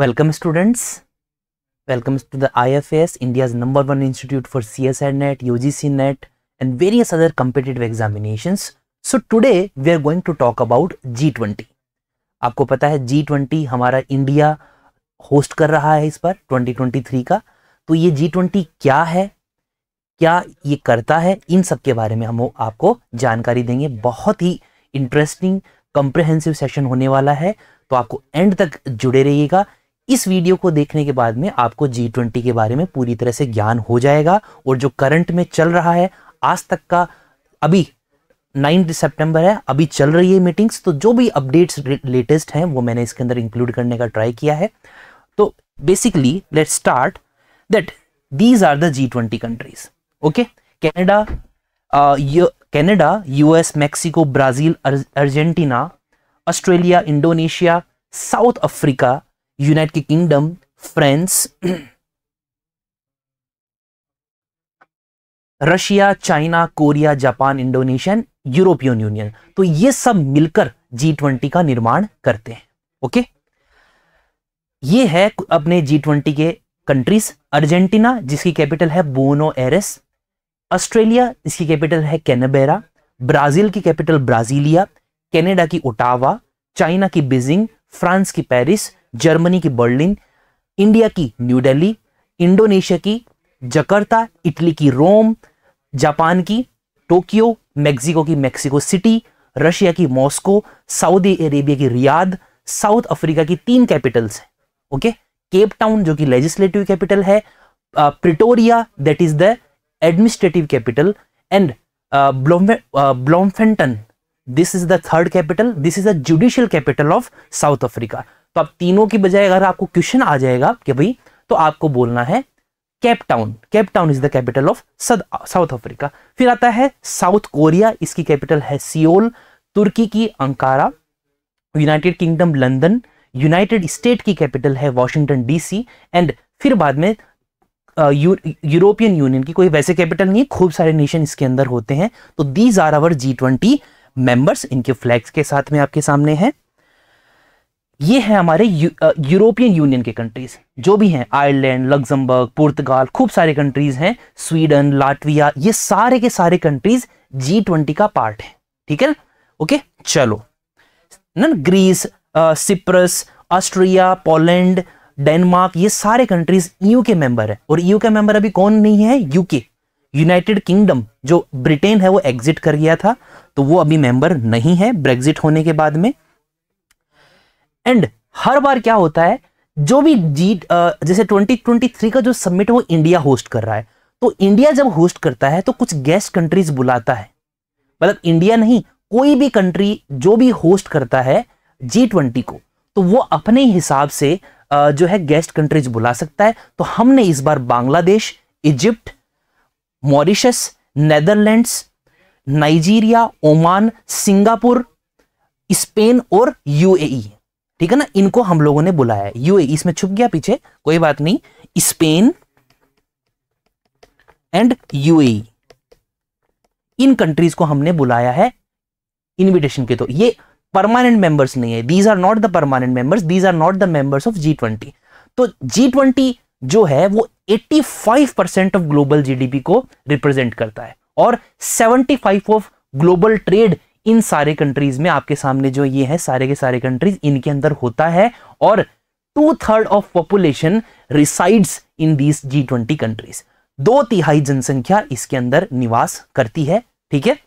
Welcome students. Welcome to the IFS, India's number one institute for CSI NET, UGC NET and various other competitive examinations. So today we are going to talk about G20. आपको पता है G20 हमारा India host कर रहा है इस पर 2023 का तो ये G20 क्या है क्या ये करता है इन सब के बारे में हम आपको जानकारी देंगे बहुत ही इंटरेस्टिंग कंप्रेहेंसिव सेशन होने वाला है तो आपको एंड तक जुड़े रहिएगा इस वीडियो को देखने के बाद में आपको जी ट्वेंटी के बारे में पूरी तरह से ज्ञान हो जाएगा और जो करंट में चल रहा है आज तक का अभी नाइन्थ सितंबर है अभी चल रही है मीटिंग्स तो जो भी अपडेट्स लेटेस्ट हैं वो मैंने इसके अंदर इंक्लूड करने का ट्राई किया है तो basically let start that these are the G twenty countries okay Canada Canada US Mexico Brazil Argentina Australia Indonesia South Africa United Kingdom France Russia China Korea Japan Indonesia European Union तो ये सब मिलकर जी twenty का निर्माण करते हैं okay ये है अपने जी ट्वेंटी के कंट्रीज अर्जेंटीना जिसकी कैपिटल है बोनो एरेस ऑस्ट्रेलिया इसकी कैपिटल है कैनबेरा ब्राजील की कैपिटल ब्राजीलिया कनाडा की ओटावा चाइना की बीजिंग फ्रांस की पेरिस जर्मनी की बर्लिन इंडिया की न्यू दिल्ली इंडोनेशिया की जकार्ता इटली की रोम जापान की टोक्यो मैक्सिको की मैक्सिको सिटी रशिया की मॉस्को सऊदी अरेबिया की रियाद साउथ अफ्रीका की तीन कैपिटल्स हैं ओके केप टाउन जो कि लेजिस्लेटिव कैपिटल है Pretoria that is the administrative capital and Bloemfontein this is the third capital this is the judicial capital of South Africa तो आप तीनों की बजाय अगर आपको क्वेश्चन आ जाएगा कि भाई तो आपको बोलना है Cape Town Cape Town is the capital of South Africa फिर आता है साउथ कोरिया इसकी कैपिटल है सियोल तुर्की की Ankara United Kingdom London United State की कैपिटल है वॉशिंगटन डीसी एंड फिर बाद में यूरोपियन यूनियन की कोई वैसे कैपिटल नहीं है खूब सारे नेशन इसके अंदर होते हैं तो these are our G twenty members इनके फ्लैग्स के साथ में आपके सामने हैं ये हैं हमारे यू, यूरोपियन यूनियन के कंट्रीज जो भी हैं आयरलैंड लग्जमबर्ग पुर्तगाल खूब सारे कंट्रीज हैं स्वीडन लाटविया ये सारे के सारे कंट्रीज जी ट्वेंटी का पार्ट है ठीक है ना ओके चलो ना Greece Cyprus Austria Poland Denmark ये सारे कंट्रीज ईयू e के मेंबर है और ईयू का मेंबर अभी कौन नहीं है यूके यूनाइटेड किंगडम जो ब्रिटेन है वो एग्जिट कर गया था तो वो अभी मेंबर नहीं है ब्रेग्जिट होने के बाद में एंड हर बार क्या होता है जो भी जी जैसे 2023 का जो समिट वो इंडिया होस्ट कर रहा है तो इंडिया जब होस्ट करता है तो कुछ गेस्ट कंट्रीज बुलाता है मतलब इंडिया नहीं कोई भी कंट्री जो भी होस्ट करता है जी ट्वेंटी को तो वो अपने हिसाब से जो है गेस्ट कंट्रीज बुला सकता है तो हमने इस बार Bangladesh Egypt Mauritius Netherlands Nigeria Oman Singapore Spain और यूएई ठीक है ना इनको हम लोगों ने बुलाया यूए इसमें छुप गया पीछे कोई बात नहीं स्पेन एंड यूए इन कंट्रीज को हमने बुलाया है इनविटेशन के तो ये परमानेंट मेंबर्स नहीं है these are not the permanent members these are not the members of G twenty तो जी ट्वेंटी जो है वो 85 परसेंट ऑफ ग्लोबल जीडीपी को रिप्रेजेंट करता है और 75 ऑफ ग्लोबल ट्रेड इन सारे कंट्रीज में आपके सामने जो ये है सारे के सारे कंट्रीज इनके अंदर होता है और two third of population resides in these G twenty countries दो तिहाई जनसंख्या इसके अंदर निवास करती है ठीक है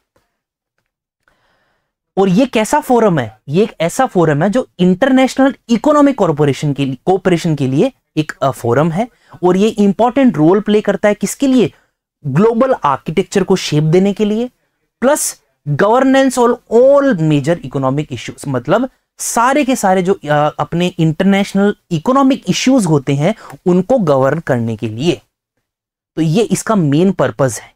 और ये कैसा फोरम है ये एक ऐसा फोरम है जो इंटरनेशनल इकोनॉमिक कॉरपोरेशन के लिए कॉपरेशन के लिए एक फोरम है और ये इंपॉर्टेंट रोल प्ले करता है किसके लिए ग्लोबल आर्किटेक्चर को शेप देने के लिए plus governance on all major economic issues मतलब सारे के सारे जो अपने इंटरनेशनल इकोनॉमिक इश्यूज होते हैं उनको गवर्न करने के लिए तो ये इसका मेन पर्पज है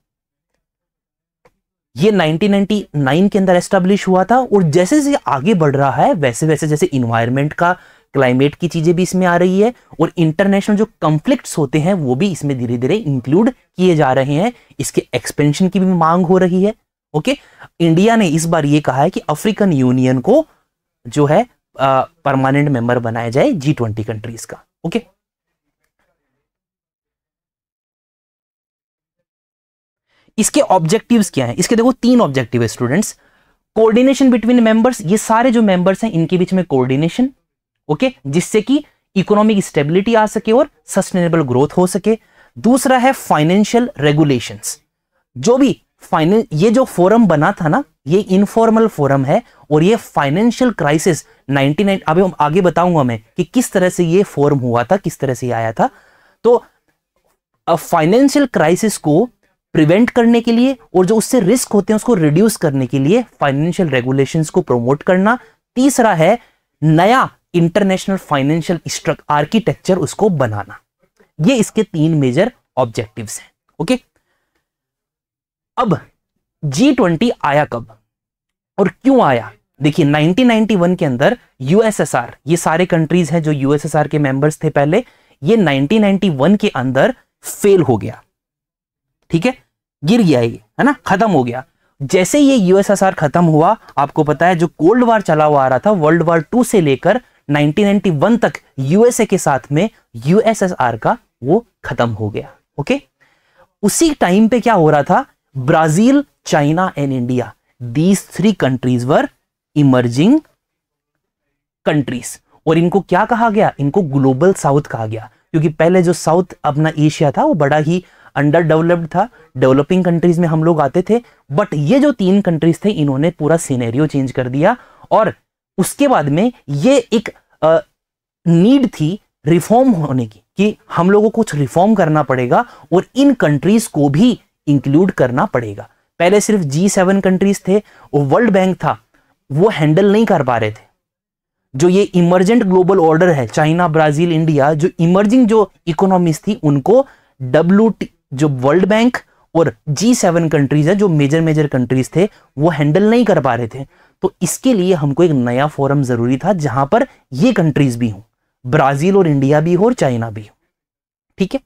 ये 1999 के अंदर एस्टेब्लिश हुआ था और जैसे जैसे आगे बढ़ रहा है वैसे वैसे जैसे इन्वायरमेंट का क्लाइमेट की चीजें भी इसमें आ रही है और इंटरनेशनल जो कंफ्लिक्ट होते हैं वो भी इसमें धीरे धीरे इंक्लूड किए जा रहे हैं इसके एक्सपेंशन की भी मांग हो रही है ओके इंडिया ने इस बार ये कहा है कि अफ्रीकन यूनियन को जो है परमानेंट मेंबर बनाया जाए जी ट्वेंटी कंट्रीज का ओके इसके ऑब्जेक्टिव्स क्या हैं इसके देखो तीन ऑब्जेक्टिव है स्टूडेंट्स कोऑर्डिनेशन बिटवीन मेंबर्स ये सारे जो मेंबर्स हैं इनके बीच में कोऑर्डिनेशन ओके जिससे कि इकोनॉमिक स्टेबिलिटी आ सके और सस्टेनेबल ग्रोथ हो सके दूसरा है फाइनेंशियल रेगुलेशंस जो भी फाइनेंस ये जो फोरम बना था ना ये इनफॉर्मल फोरम है और ये फाइनेंशियल क्राइसिस 99 अभी हम आगे बताऊंगा मैं कि किस तरह से ये फोरम हुआ था किस तरह से आया था तो फाइनेंशियल क्राइसिस को प्रिवेंट करने के लिए और जो उससे रिस्क होते हैं उसको रिड्यूस करने के लिए फाइनेंशियल रेगुलेशंस को प्रमोट करना तीसरा है नया इंटरनेशनल फाइनेंशियल आर्किटेक्चर उसको बनाना ये इसके तीन मेजर ऑब्जेक्टिव्स हैं ओके अब जी ट्वेंटी आया कब और क्यों आया देखिए 1991 के अंदर यूएसएसआर ये सारे कंट्रीज हैं जो यूएसएसआर के मेंबर्स थे पहले ये 1991 के अंदर फेल हो गया ठीक है गिर गया ये है ना खत्म हो गया जैसे ये यूएसएसआर खत्म हुआ आपको पता है जो कोल्ड वार चला हुआ आ रहा था वर्ल्ड वार टू से लेकर 1991 तक यूएसए के साथ में यूएसएसआर का वो खत्म हो गया ओके उसी टाइम पे क्या हो रहा था Brazil China and India these three countries were emerging countries और इनको क्या कहा गया इनको ग्लोबल साउथ कहा गया क्योंकि पहले जो साउथ अपना एशिया था वो बड़ा ही अंडर डेवलप्ड था डेवलपिंग कंट्रीज में हम लोग आते थे बट ये जो तीन कंट्रीज थे इन्होंने पूरा सीनेरियो चेंज कर दिया और उसके बाद में ये एक नीड थी रिफॉर्म होने की कि हम लोगों को कुछ रिफॉर्म करना पड़ेगा और इन कंट्रीज को भी इंक्लूड करना पड़ेगा पहले सिर्फ जी सेवन कंट्रीज थे वो वर्ल्ड बैंक था वो हैंडल नहीं कर पा रहे थे जो ये इमरजेंट ग्लोबल ऑर्डर है चाइना ब्राजील इंडिया जो इमर्जिंग जो इकोनॉमीज थी उनको डब्ल्यू जो वर्ल्ड बैंक और जी सेवन कंट्रीज है जो मेजर मेजर कंट्रीज थे वो हैंडल नहीं कर पा रहे थे तो इसके लिए हमको एक नया फोरम जरूरी था जहां पर ये कंट्रीज भी हों ब्राजील और इंडिया भी हो और चाइना भी हो ठीक है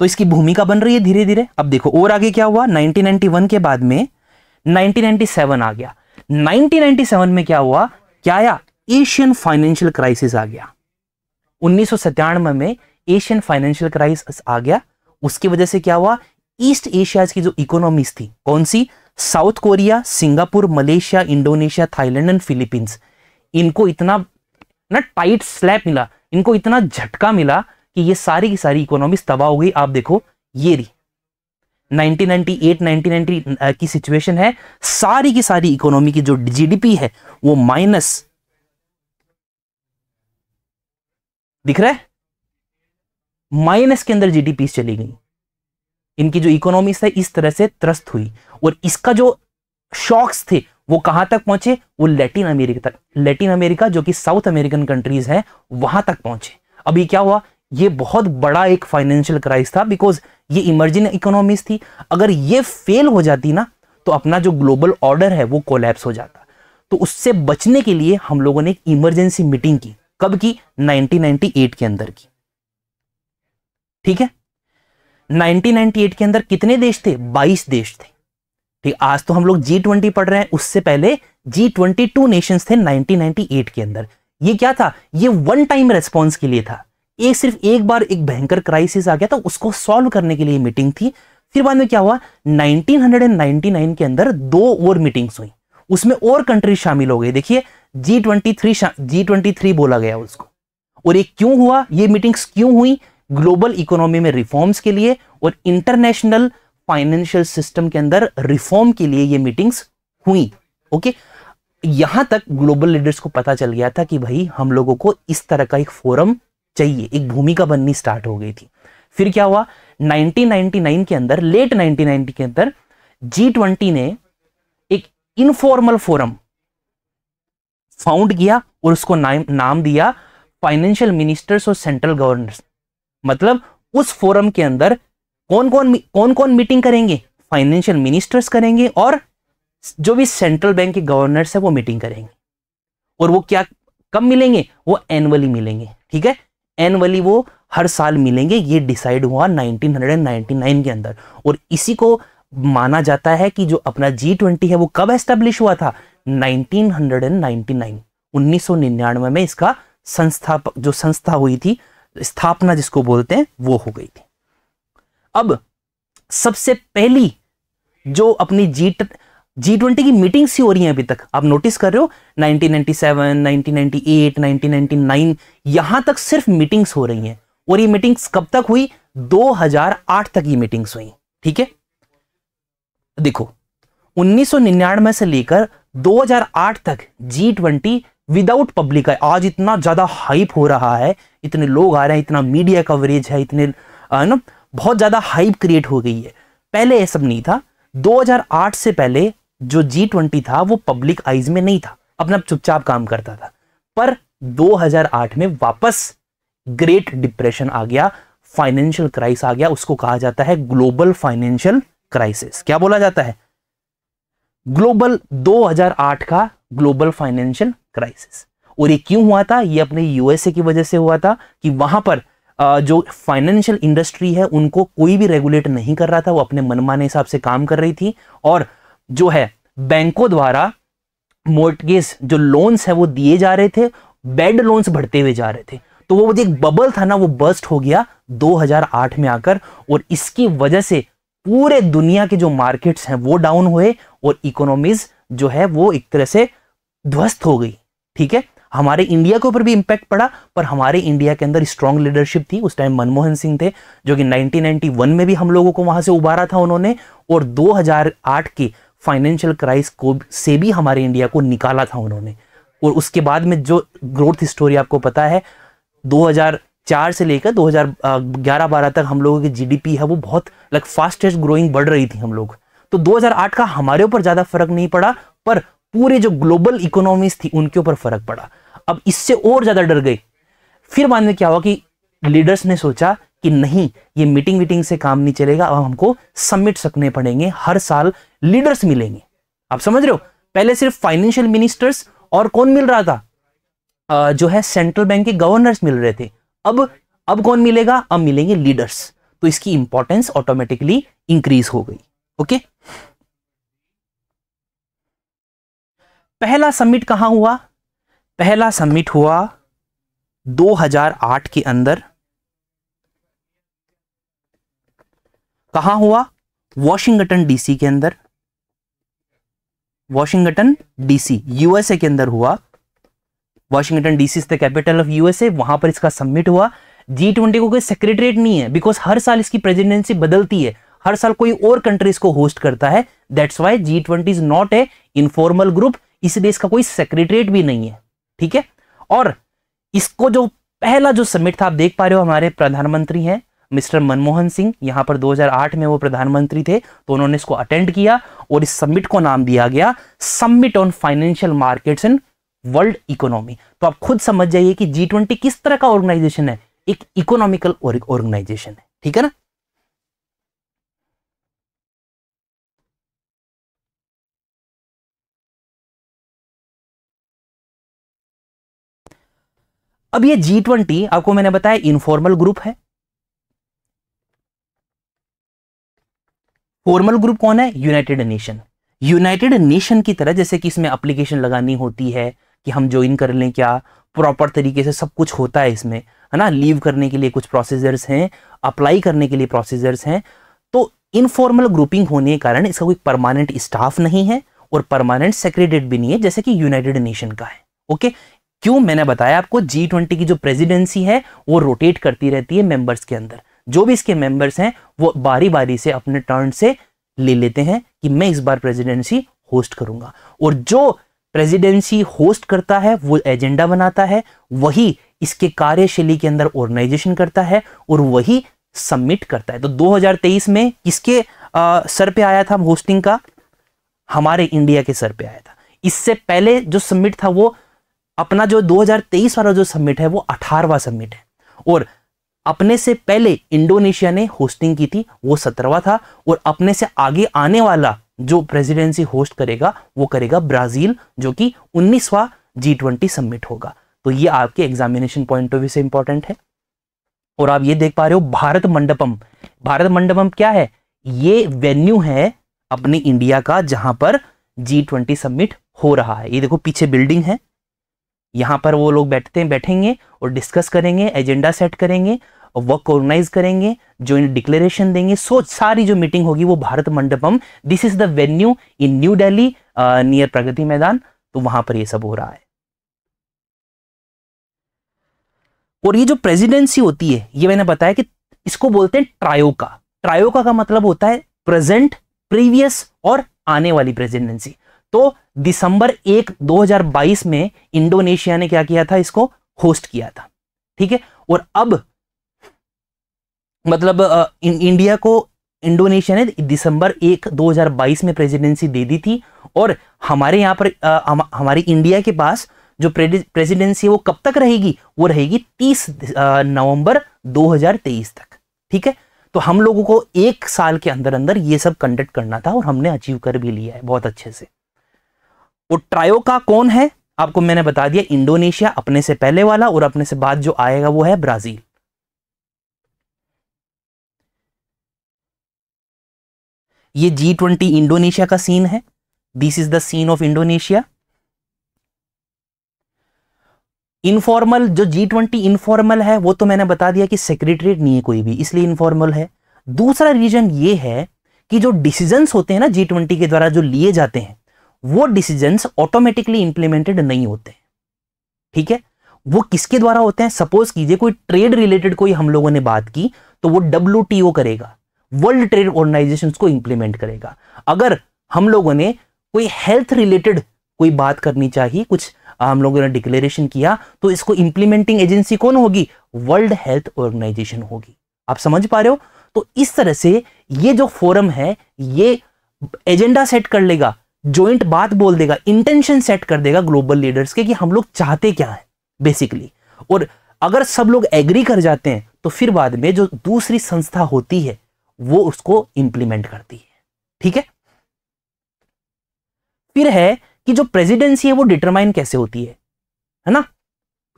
तो इसकी भूमिका बन रही है धीरे धीरे अब देखो और आगे क्या हुआ 1991 के बाद में 1997 आ गया 1997 में क्या हुआ क्या आया एशियन फाइनेंशियल क्राइसिस आ गया उन्नीस में एशियन फाइनेंशियल क्राइसिस आ गया उसकी वजह से क्या हुआ ईस्ट एशिया की जो इकोनॉमीज थी कौन सी South Korea Singapore Malaysia Indonesia Thailand and Philippines इनको इतना ना टाइट स्लैप मिला इनको इतना झटका मिला कि ये सारी की सारी इकोनॉमी तबाह हो गई आप देखो ये रही 1998 1990 की सिचुएशन है सारी की सारी इकोनॉमी की जो जीडीपी है वो माइनस दिख रहा है माइनस के अंदर जीडीपी चली गई इनकी जो इकोनॉमी है इस तरह से त्रस्त हुई और इसका जो शॉक्स थे वो कहां तक पहुंचे वो लैटिन अमेरिका तक लैटिन अमेरिका जो कि साउथ अमेरिकन कंट्रीज है वहां तक पहुंचे अभी क्या हुआ ये बहुत बड़ा एक फाइनेंशियल क्राइस था बिकॉज ये इमर्जिंग इकोनॉमीज थी अगर ये फेल हो जाती ना तो अपना जो ग्लोबल ऑर्डर है वो कोलैप्स हो जाता तो उससे बचने के लिए हम लोगों ने एक इमरजेंसी मीटिंग की कब की 1998 के अंदर की ठीक है 1998 के अंदर कितने देश थे 22 देश थे ठीक आज तो हम लोग जी ट्वेंटी पढ़ रहे हैं उससे पहले जी ट्वेंटी टू नेशन थे 1998 के अंदर ये क्या था ये वन टाइम रेस्पॉन्स के लिए था एक सिर्फ एक बार एक भयंकर क्राइसिस आ गया था उसको सॉल्व करने के लिए मीटिंग थी फिर बाद में क्या हुआ 1999 के अंदर दो और मीटिंग्स हुई उसमें और कंट्री शामिल हो गई देखिए G twenty three G twenty three बोला गया उसको और ये क्यों हुआ ये मीटिंग्स क्यों हुई ग्लोबल इकोनॉमी में रिफॉर्म्स के लिए और इंटरनेशनल फाइनेंशियल सिस्टम के अंदर रिफॉर्म के लिए ये मीटिंग्स हुई ओके यहां तक ग्लोबल लीडर्स को पता चल गया था कि भाई हम लोगों को इस तरह का एक फोरम चाहिए एक भूमिका बननी स्टार्ट हो गई थी फिर क्या हुआ 1999 के अंदर लेट 1990 के अंदर जी ट्वेंटी ने एक इनफॉर्मल फोरम फाउंड किया और उसको नाम नाम दिया फाइनेंशियल मिनिस्टर्स और सेंट्रल गवर्नर्स मतलब उस फोरम के अंदर कौन कौन कौन कौन मीटिंग करेंगे फाइनेंशियल मिनिस्टर्स करेंगे और जो भी सेंट्रल बैंक के गवर्नर्स है वो मीटिंग करेंगे और वो क्या कब मिलेंगे वो एनुअली मिलेंगे ठीक है एनुअली वो हर साल मिलेंगे ये डिसाइड हुआ 1999 के अंदर और इसी को माना जाता है कि जो अपना जी ट्वेंटी है वो कब एस्टेब्लिश हुआ था 1999 1999 में इसका संस्थापक जो संस्था हुई थी स्थापना जिसको बोलते हैं वो हो गई थी अब सबसे पहली जो अपनी जी जी ट्वेंटी की मीटिंग्स ही हो रही हैं अभी तक आप नोटिस कर रहे हो 1997, 1998, 1999 यहां तक सिर्फ मीटिंग्स हो रही हैं और ये मीटिंग्स कब तक हुई 2008 तक ये मीटिंग्स हुई ठीक है देखो 1999 से लेकर 2008 तक जी ट्वेंटी विदाउट पब्लिक है आज इतना ज़्यादा हाइप हो रहा है इतने लोग आ रहे हैं इतना मीडिया कवरेज है इतने ना बहुत ज़्यादा हाइप क्रिएट हो गई है पहले यह सब नहीं था 2008 से पहले जो जी ट्वेंटी था वो पब्लिक आइज में नहीं था अपना चुपचाप काम करता था पर 2008 में वापस ग्रेट डिप्रेशन आ गया फाइनेंशियल क्राइस आ गया उसको कहा जाता है ग्लोबल फाइनेंशियल क्राइसिस क्या बोला जाता है ग्लोबल 2008 का ग्लोबल फाइनेंशियल क्राइसिस और ये क्यों हुआ था ये अपने यूएसए की वजह से हुआ था कि वहां पर जो फाइनेंशियल इंडस्ट्री है उनको कोई भी रेगुलेट नहीं कर रहा था वो अपने मनमाने हिसाब से काम कर रही थी और जो है बैंकों द्वारा मोर्टगेज जो लोन्स है वो दिए जा रहे थे बेड लोन्स बढ़ते हुए जा रहे थे तो वो एक बबल था ना वो बस्ट हो गया 2008 में आकर और इसकी वजह से पूरे दुनिया के जो मार्केट्स हैं वो डाउन हुए और इकोनॉमीज जो है वो एक तरह से ध्वस्त हो गई ठीक है हमारे इंडिया के ऊपर भी इम्पैक्ट पड़ा पर हमारे इंडिया के अंदर स्ट्रांग लीडरशिप थी उस टाइम मनमोहन सिंह थे जो कि 1991 में भी हम लोगों को वहां से उबारा था उन्होंने और 2008 के फाइनेंशियल क्राइस को से भी हमारे इंडिया को निकाला था उन्होंने और उसके बाद में जो ग्रोथ स्टोरी आपको पता है 2004 से लेकर 2011 हज़ार तक हम लोगों की जीडीपी है वो बहुत लाइक फास्टेस्ट ग्रोइंग बढ़ रही थी हम लोग तो 2008 का हमारे ऊपर ज़्यादा फर्क नहीं पड़ा पर पूरे जो ग्लोबल इकोनॉमीज थी उनके ऊपर फर्क पड़ा अब इससे और ज़्यादा डर गई फिर बाद में क्या हुआ कि लीडर्स ने सोचा कि नहीं ये मीटिंग वीटिंग से काम नहीं चलेगा अब हमको सबमिट सकने पड़ेंगे हर साल लीडर्स मिलेंगे आप समझ रहे हो पहले सिर्फ फाइनेंशियल मिनिस्टर्स और कौन मिल रहा था आ, जो है सेंट्रल बैंक के गवर्नर्स मिल रहे थे अब अब कौन मिलेगा अब मिलेंगे लीडर्स तो इसकी इंपॉर्टेंस ऑटोमेटिकली इंक्रीज हो गई ओके पहला समिट कहां हुआ पहला समिट हुआ 2008 के अंदर कहा हुआ वॉशिंगटन डीसी के अंदर वॉशिंगटन डीसी यूएसए के अंदर हुआ Washington DC is the capital of USA वहां पर इसका सबमिट हुआ जी ट्वेंटी को कोई सेक्रेटरीट नहीं है बिकॉज हर साल इसकी प्रेजिडेंसी बदलती है हर साल कोई और कंट्री इसको होस्ट करता है that's why G twenty is not a informal group इसलिए इसका कोई सेक्रेटरीट भी नहीं है ठीक है और इसको जो पहला जो समिट था आप देख पा रहे हो हमारे प्रधानमंत्री हैं मिस्टर मनमोहन सिंह यहाँ पर 2008 में वो प्रधानमंत्री थे तो उन्होंने इसको अटेंड किया और इस समिट को नाम दिया गया summit on financial markets and world economy तो आप खुद समझ जाइए कि जी ट्वेंटी किस तरह का ऑर्गेनाइजेशन है एक इकोनॉमिकल ऑर्गेनाइजेशन है ठीक है ना अब ये जी ट्वेंटी आपको मैंने बताया इनफॉर्मल ग्रुप है फॉर्मल ग्रुप कौन है यूनाइटेड नेशन यूनाइटेड नेशन की तरह जैसे कि इसमें अप्लीकेशन लगानी होती है कि हम ज्वाइन कर लें क्या प्रॉपर तरीके से सब कुछ होता है इसमें है ना लीव करने के लिए कुछ प्रोसीजर्स हैं अप्लाई करने के लिए प्रोसीजर्स हैं तो इनफॉर्मल ग्रुपिंग होने के कारण इसका कोई परमानेंट स्टाफ नहीं है और परमानेंट सेक्रेटरीट भी नहीं है जैसे कि यूनाइटेड नेशन का है ओके क्यों मैंने बताया आपको जी ट्वेंटी की जो प्रेसिडेंसी है वो रोटेट करती रहती है मेंबर्स के अंदर जो भी इसके मेंबर्स हैं वो बारी बारी से अपने टर्न से ले लेते हैं कि मैं इस बार प्रेसिडेंसी होस्ट करूंगा और जो प्रेसिडेंसी होस्ट करता है वो एजेंडा बनाता है वही इसके कार्यशैली के अंदर ऑर्गेनाइजेशन करता है और वही सबमिट करता है तो 2023 में किसके सर पे आया था होस्टिंग का हमारे इंडिया के सर पे आया था इससे पहले जो सबमिट था वो अपना जो 2023 वाला जो सबमिट है वो अठारवा सबमिट है और अपने से पहले इंडोनेशिया ने होस्टिंग की थी वो सत्रहवा था और अपने से आगे आने वाला जो प्रेसिडेंसी होस्ट करेगा वो करेगा ब्राजील जो कि उन्नीसवा जी ट्वेंटी सबमिट होगा तो ये आपके एग्जामिनेशन पॉइंट ऑफ व्यू से इंपॉर्टेंट है और आप ये देख पा रहे हो भारत मंडपम भारत मंडपम क्या है ये वेन्यू है अपने इंडिया का जहां पर जी ट्वेंटी सबमिट हो रहा है ये देखो पीछे बिल्डिंग है यहाँ पर वो लोग बैठते हैं बैठेंगे और डिस्कस करेंगे एजेंडा सेट करेंगे वर्क ऑर्गेनाइज करेंगे जो इन डिक्लेरेशन देंगे सो सारी जो मीटिंग होगी वो Bharat Mandapam this is the venue in New Delhi near Pragati Maidan तो वहां पर ये सब हो रहा है और ये जो प्रेसिडेंसी होती है ये मैंने बताया कि इसको बोलते हैं ट्रायोका ट्रायोका का मतलब होता है प्रेजेंट प्रीवियस और आने वाली प्रेसिडेंसी तो दिसंबर एक 2022 में इंडोनेशिया ने क्या किया था इसको होस्ट किया था ठीक है और अब मतलब इंडिया को इंडोनेशिया ने दिसंबर एक 2022 में प्रेसिडेंसी दे दी थी और हमारे यहां पर हमारी इंडिया के पास जो प्रेसिडेंसी है वो कब तक रहेगी वो रहेगी 30 नवंबर 2023 तक ठीक है तो हम लोगों को एक साल के अंदर अंदर ये सब कंडक्ट करना था और हमने अचीव कर भी लिया है बहुत अच्छे से वो ट्रायो का कौन है आपको मैंने बता दिया इंडोनेशिया अपने से पहले वाला और अपने से बाद जो आएगा वो है ब्राजील ये जी ट्वेंटी इंडोनेशिया का सीन है this is the scene of Indonesia informal जो जी ट्वेंटी इनफॉर्मल है वो तो मैंने बता दिया कि सेक्रेटरीट नहीं है कोई भी इसलिए इनफॉर्मल है दूसरा रीजन ये है कि जो डिसीजंस होते हैं ना जी ट्वेंटी के द्वारा जो लिए जाते हैं वो डिसीजंस ऑटोमेटिकली इंप्लीमेंटेड नहीं होते ठीक है वो किसके द्वारा होते हैं सपोज कीजिए कोई ट्रेड रिलेटेड कोई हम लोगों ने बात की तो वो डब्ल्यू करेगा वर्ल्ड ट्रेड ऑर्गेनाइजेशन को इंप्लीमेंट करेगा अगर हम लोगों ने कोई हेल्थ रिलेटेड कोई बात करनी चाहिए कुछ हम लोगों ने डिक्लेरेशन किया तो इसको इंप्लीमेंटिंग एजेंसी कौन होगी वर्ल्ड हेल्थ ऑर्गेनाइजेशन होगी आप समझ पा रहे हो तो इस तरह से ये जो फोरम है ये एजेंडा सेट कर लेगा ज्वाइंट बात बोल देगा इंटेंशन सेट कर देगा ग्लोबल लीडर्स के कि हम लोग चाहते क्या है बेसिकली और अगर सब लोग एग्री कर जाते हैं तो फिर बाद में जो दूसरी संस्था होती है वो उसको इंप्लीमेंट करती है ठीक है फिर है कि जो प्रेसिडेंसी है वो डिटरमाइन कैसे होती है है ना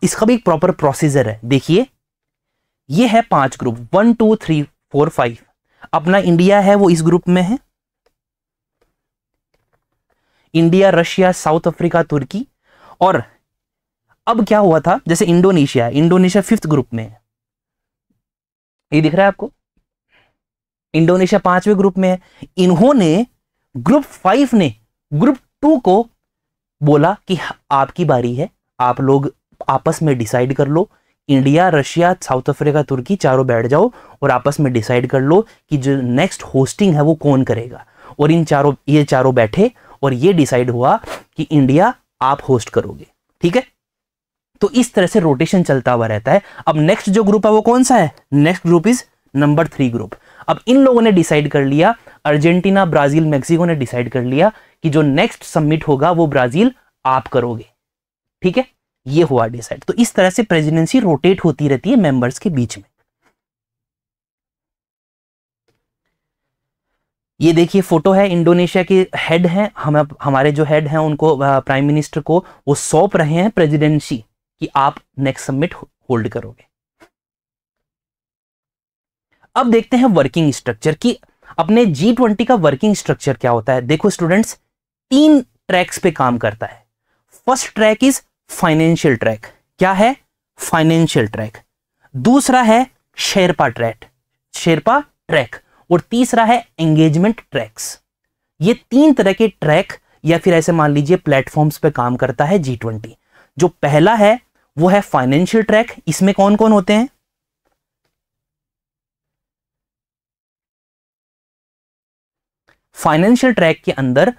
इसका भी एक प्रॉपर प्रोसीजर है देखिए ये है पांच group one two three four five अपना इंडिया है वो इस ग्रुप में है इंडिया रशिया साउथ अफ्रीका तुर्की और अब क्या हुआ था जैसे इंडोनेशिया इंडोनेशिया फिफ्थ ग्रुप में है ये दिख रहा है आपको इंडोनेशिया पांचवें ग्रुप में है इन्होंने ग्रुप फाइव ने ग्रुप टू को बोला कि आपकी बारी है आप लोग आपस में डिसाइड कर लो इंडिया रशिया साउथ अफ्रीका तुर्की चारों बैठ जाओ और आपस में डिसाइड कर लो कि जो नेक्स्ट होस्टिंग है वो कौन करेगा और इन चारों ये चारों बैठे और ये डिसाइड हुआ कि इंडिया आप होस्ट करोगे ठीक है तो इस तरह से रोटेशन चलता हुआ रहता है अब नेक्स्ट जो ग्रुप है वो कौन सा है next group is number three group अब इन लोगों ने डिसाइड कर लिया अर्जेंटीना ब्राजील मैक्सिको ने डिसाइड कर लिया कि जो नेक्स्ट सबमिट होगा वो ब्राजील आप करोगे ठीक है ये हुआ डिसाइड तो इस तरह से प्रेजिडेंसी रोटेट होती रहती है मेंबर्स के बीच में ये देखिए फोटो है इंडोनेशिया के हेड हैं हम हमारे जो हेड हैं उनको प्राइम मिनिस्टर को वो सौंप रहे हैं प्रेसिडेंसी कि आप नेक्स्ट समिट होल्ड करोगे अब देखते हैं वर्किंग स्ट्रक्चर की अपने जी ट्वेंटी का वर्किंग स्ट्रक्चर क्या होता है देखो स्टूडेंट्स तीन ट्रैक्स पे काम करता है first track is financial track क्या है फाइनेंशियल ट्रैक दूसरा है शेरपा ट्रैक शेरपा ट्रैक और तीसरा है एंगेजमेंट ट्रैक्स ये तीन तरह के ट्रैक या फिर ऐसे मान लीजिए प्लेटफॉर्म्स पे काम करता है जी ट्वेंटी जो पहला है वो है फाइनेंशियल ट्रैक इसमें कौन कौन होते हैं फाइनेंशियल ट्रैक के अंदर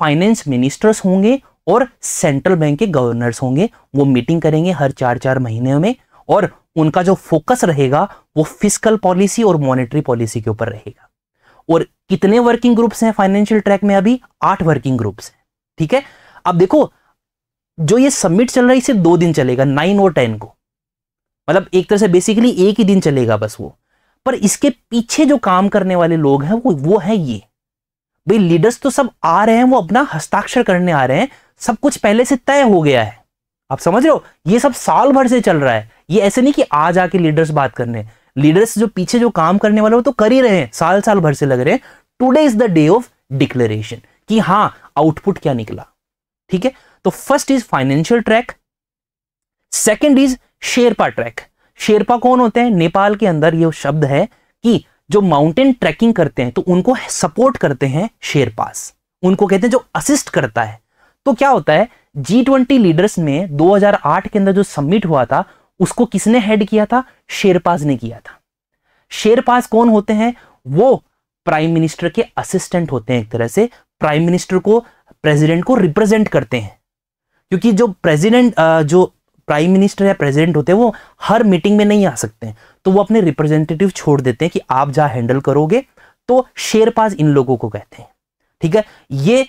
फाइनेंस मिनिस्टर्स होंगे और सेंट्रल बैंक के गवर्नर्स होंगे वो मीटिंग करेंगे हर चार चार महीने में और उनका जो फोकस रहेगा वो फिजिकल पॉलिसी और मॉनेटरी पॉलिसी के ऊपर रहेगा और कितने वर्किंग ग्रुप्स हैं फाइनेंशियल ट्रैक में अभी आठ वर्किंग ग्रुप्स हैं ठीक है अब देखो जो ये सबमिट चल रहा है इसे दो दिन चलेगा नाइन और टेन को मतलब एक तरह से बेसिकली एक ही दिन चलेगा बस वो पर इसके पीछे जो काम करने वाले लोग हैं वो वो है ये भाई लीडर्स तो सब आ रहे हैं वो अपना हस्ताक्षर करने आ रहे हैं सब कुछ पहले से तय हो गया है आप समझ रहे हो ये सब साल भर से चल रहा है ये ऐसे नहीं कि आज आके लीडर्स बात करने लीडर्स जो पीछे जो काम करने वाले वो तो कर ही रहे हैं साल साल भर से लग रहे हैं today is the day of declaration कि हाँ आउटपुट क्या निकला ठीक है तो first is financial track second is sherpa track sherpa कौन होते हैं नेपाल के अंदर ये शब्द है कि जो माउंटेन ट्रैकिंग करते हैं तो उनको सपोर्ट करते हैं शेरपास उनको कहते हैं जो असिस्ट करता है तो क्या होता है जी ट्वेंटी लीडर्स में 2008 के अंदर जो सबमिट हुआ था उसको किसने हेड किया था शेरपाज ने किया था शेरपाज कौन होते हैं वो प्राइम मिनिस्टर के असिस्टेंट होते हैं एक तरह से प्राइम मिनिस्टर को प्रेसिडेंट को रिप्रेजेंट करते हैं क्योंकि जो प्रेसिडेंट जो प्राइम मिनिस्टर या प्रेसिडेंट होते हैं वो हर मीटिंग में नहीं आ सकते हैं तो वो अपने रिप्रेजेंटेटिव छोड़ देते हैं कि आप जहाँ हैंडल करोगे तो शेरपाज इन लोगों को कहते हैं ठीक है ये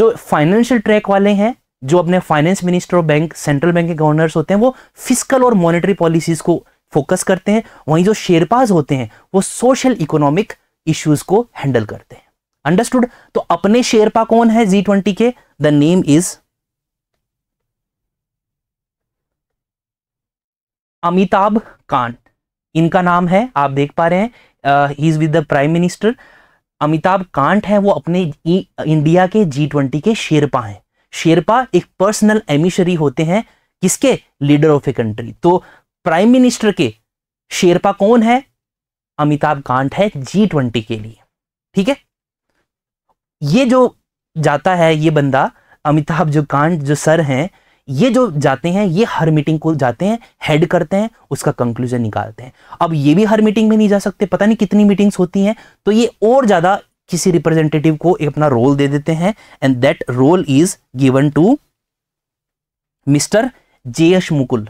जो फाइनेंशियल ट्रैक वाले हैं जो अपने फाइनेंस मिनिस्टर और बैंक सेंट्रल बैंक के गवर्नर्स होते हैं वो फिजिकल और मॉनिटरी पॉलिसीज को फोकस करते हैं वहीं जो शेरपाज होते हैं वो सोशल इकोनॉमिक इश्यूज को हैंडल करते हैं अंडरस्टूड तो अपने शेरपा कौन है जी ट्वेंटी के the name is Amitabh Kant इनका नाम है आप देख पा रहे हैं he is with the prime minister Amitabh Kant है वो अपने इंडिया के जी ट्वेंटी के शेरपा हैं शेरपा एक पर्सनल एमिशरी होते हैं किसके लीडर ऑफ ए कंट्री तो प्राइम मिनिस्टर के शेरपा कौन है अमिताभ कांत है जी ट्वेंटी के लिए ठीक है ये जो जाता है ये बंदा अमिताभ जो कांत जो सर हैं ये जो जाते हैं ये हर मीटिंग को जाते हैं हेड करते हैं उसका कंक्लूजन निकालते हैं अब ये भी हर मीटिंग में नहीं जा सकते पता नहीं कितनी मीटिंग्स होती हैं तो ये और ज़्यादा किसी रिप्रेजेंटेटिव को एक अपना रोल दे देते हैं and that role is given to mister J S Mukul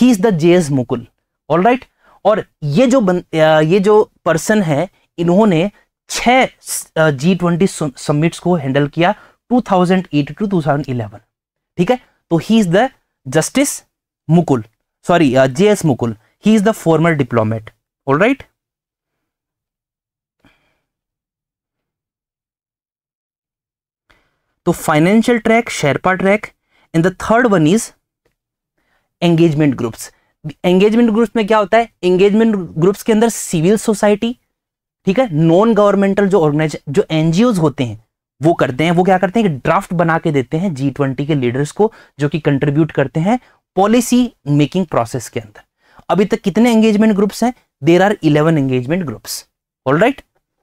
he is the J S Mukul all right और ये जो बन, ये जो पर्सन है इन्होंने छह जी ट्वेंटी समिट्स को हैंडल किया 2008 टू 2011 ठीक है तो he is the justice Mukul sorry J S Mukul he is the former diplomat all right तो financial track sherpa track and the third one is engagement groups engagement groups में क्या होता है एंगेजमेंट ग्रुप्स के अंदर सिविल सोसाइटी ठीक है non governmental जो ऑर्गेनाइज जो एनजीओ होते हैं वो करते हैं वो क्या करते हैं कि ड्राफ्ट बना के देते हैं जी ट्वेंटी के लीडर्स को जो कि कंट्रीब्यूट करते हैं पॉलिसी मेकिंग प्रोसेस के अंदर अभी तक कितने एंगेजमेंट ग्रुप्स हैं there are eleven engagement groups all right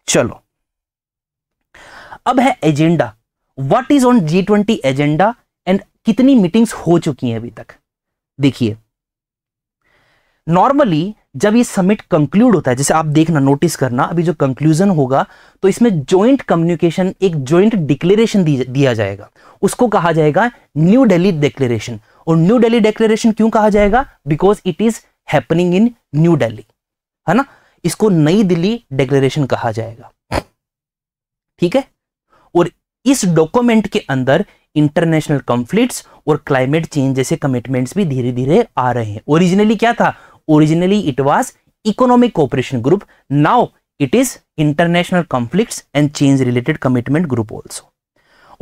चलो अब है agenda what is on G twenty agenda and कितनी मीटिंग्स हो चुकी हैं अभी तक देखिए नॉर्मली जब ये समिट कंक्लूड होता है जैसे आप देखना नोटिस करना अभी जो कंक्लूजन होगा तो इसमें ज्वाइंट कम्युनिकेशन एक ज्वाइंट डिक्लेरेशन दिया जाएगा उसको कहा जाएगा न्यू डेली डिक्लेरेशन और न्यू डेली डिक्लेरेशन क्यों कहा जाएगा because it is happening in New Delhi है ना इसको नई दिल्ली डिक्लेरेशन कहा जाएगा ठीक है इस डॉक्यूमेंट के अंदर इंटरनेशनल कॉन्फ्लिक्ट्स और क्लाइमेट चेंज जैसे कमिटमेंट्स भी धीरे धीरे आ रहे हैं ओरिजिनली क्या था originally it was economic cooperation group now it is international conflict and change related commitment group also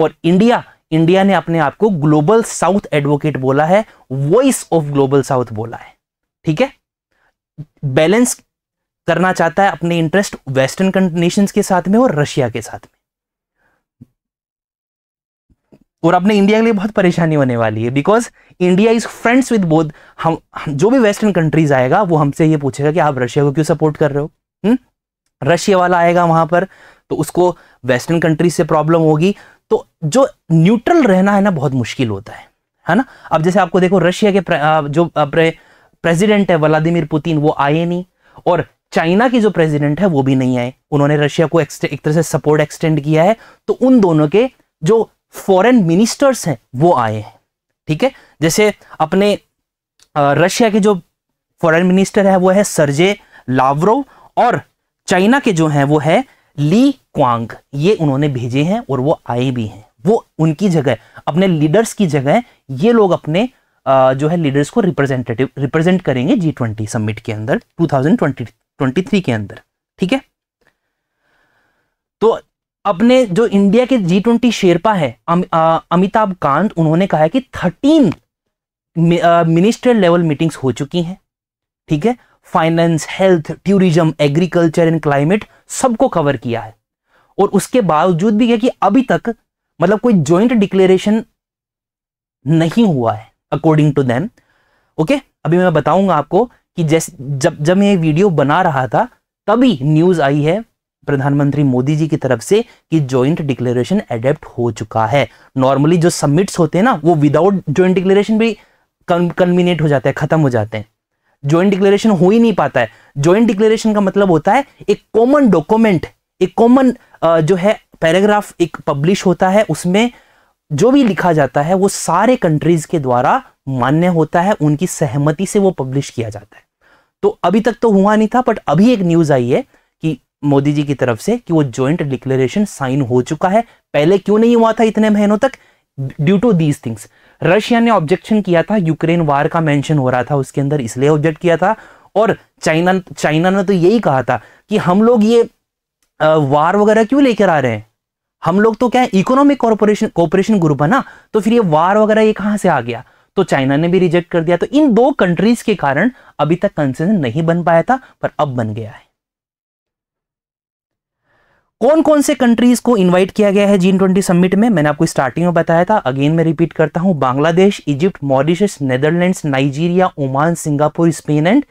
और इंडिया इंडिया ने अपने आप को ग्लोबल साउथ एडवोकेट बोला है वॉइस ऑफ ग्लोबल साउथ बोला है ठीक है बैलेंस करना चाहता है अपने इंटरेस्ट वेस्टर्न नेशंस के साथ में और रशिया के साथ में और अपने इंडिया के लिए बहुत परेशानी होने वाली है because India is friends with both हम जो भी वेस्टर्न कंट्रीज आएगा वो हमसे ये पूछेगा कि आप रशिया को क्यों सपोर्ट कर रहे हो रशिया हम्म? वाला आएगा वहां पर तो उसको वेस्टर्न कंट्रीज से प्रॉब्लम होगी तो जो न्यूट्रल रहना है ना बहुत मुश्किल होता है है ना अब जैसे आपको देखो रशिया के जो प्रेसिडेंट है व्लादिमिर पुतिन वो आए नहीं और चाइना के जो प्रेसिडेंट है वो भी नहीं आए उन्होंने रशिया को एक तरह से सपोर्ट एक्सटेंड किया है तो उन दोनों के जो फॉरेन मिनिस्टर्स हैं वो आए हैं ठीक है जैसे अपने रशिया के जो फॉरेन मिनिस्टर है वो है सरजे लावरो और चाइना के जो हैं वो है ली क्वांग ये उन्होंने भेजे हैं और वो आए भी हैं वो उनकी जगह अपने लीडर्स की जगह ये लोग अपने जो है लीडर्स को रिप्रेजेंटेटिव रिप्रेजेंट करेंगे जी ट्वेंटी समिट के अंदर two thousand twenty twenty three के अंदर ठीक है तो अपने जो इंडिया के जी ट्वेंटी शेरपा है अमिताभ कांत उन्होंने कहा है कि थर्टीन मिनिस्टर लेवल मीटिंग्स हो चुकी हैं ठीक है finance health tourism agriculture and climate सबको कवर किया है और उसके बावजूद भी है कि अभी तक मतलब कोई ज्वाइंट डिक्लेरेशन नहीं हुआ है अकॉर्डिंग टू दैम ओके अभी मैं बताऊंगा आपको कि जैसे जब जब मैं ये वीडियो बना रहा था तभी न्यूज़ आई है प्रधानमंत्री मोदी जी की तरफ से कि ज्वाइंट डिक्लेरेशन एडेप्ट हो चुका है नॉर्मली जो सबमिट्स होते हैं ना वो विदाउट ज्वाइंट डिक्लेरेशन भी कन्विनेट हो जाते हैं खत्म हो जाते हैं ज्वाइंट डिक्लेरेशन हो ही नहीं पाता है ज्वाइंट डिक्लेरेशन का मतलब होता है एक कॉमन डॉक्यूमेंट एक कॉमन जो है पैराग्राफ एक पब्लिश होता है उसमें जो भी लिखा जाता है वो सारे कंट्रीज के द्वारा मान्य होता है उनकी सहमति से वो पब्लिश किया जाता है तो अभी तक तो हुआ नहीं था बट अभी एक न्यूज आई है मोदी जी की तरफ से कि वो ज्वाइंट डिक्लेरेशन साइन हो चुका है पहले क्यों नहीं हुआ था इतने महीनों तक due to these things Russia ने ऑब्जेक्शन किया था यूक्रेन वार का मेंशन हो रहा था उसके अंदर इसलिए ऑब्जेक्ट किया था और चाइना चाइना ने तो यही कहा था कि हम लोग ये वार वगैरह क्यों लेकर आ रहे हैं हम लोग तो क्या है इकोनॉमिक कॉरपोरेशन कॉरपोरेशन ग्रुप है ना तो फिर ये वार वगैरह ये कहां से आ गया तो चाइना ने भी रिजेक्ट कर दिया तो इन दो कंट्रीज के कारण अभी तक कंसेंसन नहीं बन पाया था पर अब बन गया है कौन कौन से कंट्रीज को इनवाइट किया गया है जी ट्वेंटी समिट में मैंने आपको स्टार्टिंग में बताया था अगेन मैं रिपीट करता हूं Bangladesh Egypt Mauritius Netherlands Nigeria Oman Singapore Spain and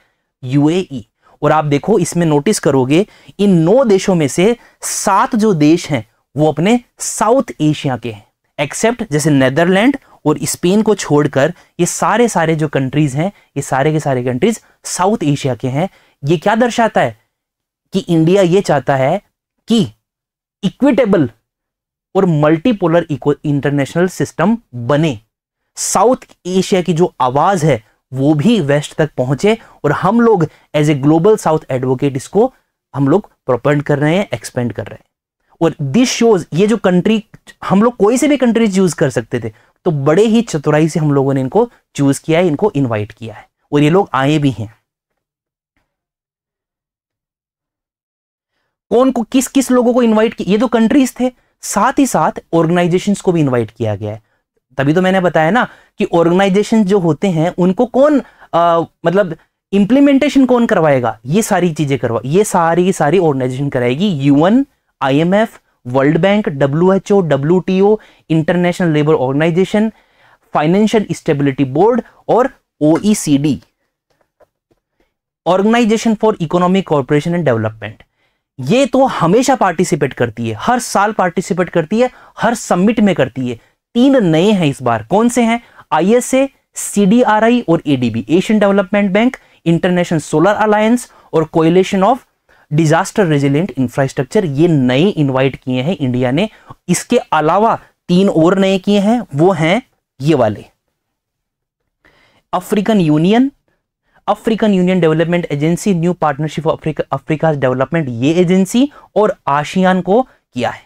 UAE और आप देखो इसमें नोटिस करोगे इन नौ देशों में से सात जो देश हैं वो अपने साउथ एशिया के हैं एक्सेप्ट जैसे नेदरलैंड और स्पेन को छोड़कर ये सारे सारे जो कंट्रीज हैं ये सारे के सारे कंट्रीज साउथ एशिया के हैं ये क्या दर्शाता है कि इंडिया ये चाहता है कि इक्विटेबल और मल्टीपोलर इको इंटरनेशनल सिस्टम बने साउथ एशिया की जो आवाज है वो भी वेस्ट तक पहुंचे और हम लोग as a global South advocate इसको हम लोग प्रोपेंड कर रहे हैं एक्सपेंड कर रहे हैं और दिस शोज ये जो कंट्री हम लोग कोई से भी कंट्रीज चूज कर सकते थे तो बड़े ही चतुराई से हम लोगों ने इनको चूज किया है इनको इन्वाइट किया है और ये लोग आए भी हैं कौन को किस किस लोगों को इन्वाइट किया ये तो कंट्रीज थे साथ ही साथ ऑर्गेनाइजेशन को भी इन्वाइट किया गया है तभी तो मैंने बताया ना कि ऑर्गेनाइजेशन जो होते हैं उनको कौन आ, मतलब इंप्लीमेंटेशन कौन करवाएगा ये सारी चीजें करवा ये सारी की सारी ऑर्गेनाइजेशन कराएगी UN IMF World Bank WHO WTO International Labour Organisation Financial Stability Board और OECD organisation for economic corporation and development ये तो हमेशा पार्टिसिपेट करती है हर साल पार्टिसिपेट करती है हर समिट में करती है तीन नए हैं इस बार कौन से हैं I S A C D R I और ADB Asian Development Bank International Solar Alliance और coalition of disaster resilient infrastructure ये नए इनवाइट किए हैं इंडिया ने इसके अलावा तीन और नए किए हैं वो हैं ये वाले African Union African Union development agency new partnership Africa development ये एजेंसी और आशियान को किया है